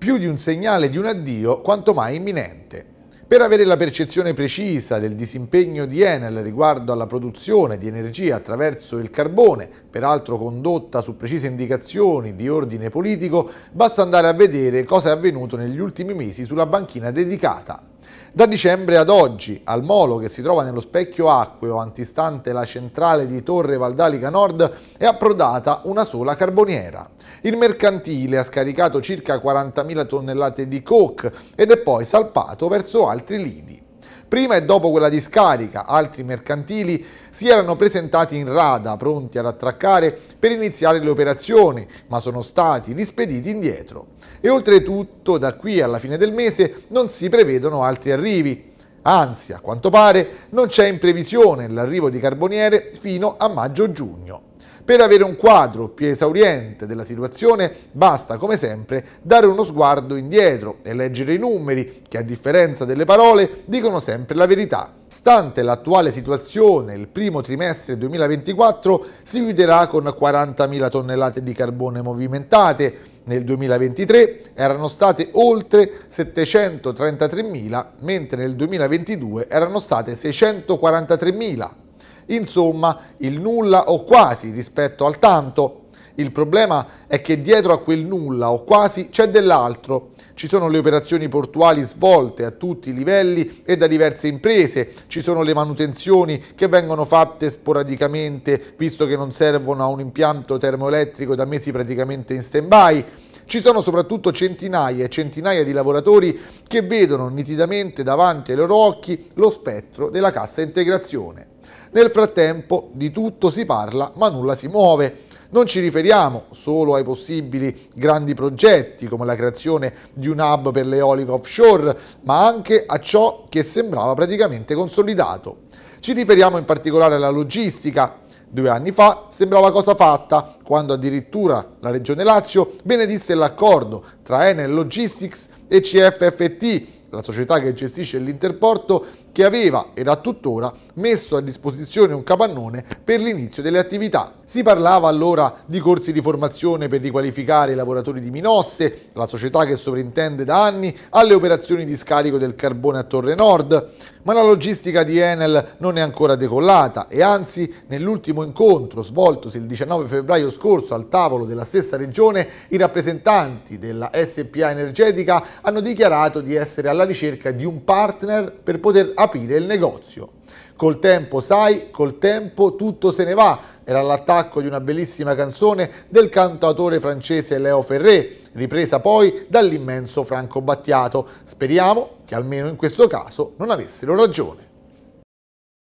più di un segnale di un addio quanto mai imminente. Per avere la percezione precisa del disimpegno di Enel riguardo alla produzione di energia attraverso il carbone, peraltro condotta su precise indicazioni di ordine politico, basta andare a vedere cosa è avvenuto negli ultimi mesi sulla banchina dedicata da dicembre ad oggi, al molo che si trova nello specchio acqueo antistante la centrale di Torre Valdalica Nord, è approdata una sola carboniera. Il mercantile ha scaricato circa 40.000 tonnellate di coke ed è poi salpato verso altri lidi. Prima e dopo quella discarica, altri mercantili si erano presentati in rada, pronti ad attraccare per iniziare le operazioni, ma sono stati rispediti indietro. E oltretutto, da qui alla fine del mese non si prevedono altri arrivi. Anzi, a quanto pare, non c'è in previsione l'arrivo di carboniere fino a maggio-giugno. Per avere un quadro più esauriente della situazione basta, come sempre, dare uno sguardo indietro e leggere i numeri che, a differenza delle parole, dicono sempre la verità. Stante l'attuale situazione, il primo trimestre 2024 si chiuderà con 40.000 tonnellate di carbone movimentate, nel 2023 erano state oltre 733.000, mentre nel 2022 erano state 643.000 insomma il nulla o quasi rispetto al tanto. Il problema è che dietro a quel nulla o quasi c'è dell'altro. Ci sono le operazioni portuali svolte a tutti i livelli e da diverse imprese, ci sono le manutenzioni che vengono fatte sporadicamente visto che non servono a un impianto termoelettrico da mesi praticamente in stand-by ci sono soprattutto centinaia e centinaia di lavoratori che vedono nitidamente davanti ai loro occhi lo spettro della cassa integrazione. Nel frattempo di tutto si parla ma nulla si muove. Non ci riferiamo solo ai possibili grandi progetti come la creazione di un hub per l'eolico offshore, ma anche a ciò che sembrava praticamente consolidato. Ci riferiamo in particolare alla logistica, Due anni fa sembrava cosa fatta, quando addirittura la Regione Lazio benedisse l'accordo tra Enel Logistics e CFFT, la società che gestisce l'Interporto, che aveva ed ha tuttora messo a disposizione un capannone per l'inizio delle attività. Si parlava allora di corsi di formazione per riqualificare i lavoratori di Minosse, la società che sovrintende da anni alle operazioni di scarico del carbone a Torre Nord, ma la logistica di Enel non è ancora decollata e anzi nell'ultimo incontro svoltosi il 19 febbraio scorso al tavolo della stessa regione i rappresentanti della SPA energetica hanno dichiarato di essere alla ricerca di un partner per poter aprire il negozio. Col tempo, sai, col tempo tutto se ne va. Era l'attacco di una bellissima canzone del cantatore francese Leo Ferré, ripresa poi dall'immenso Franco Battiato. Speriamo che almeno in questo caso non avessero ragione.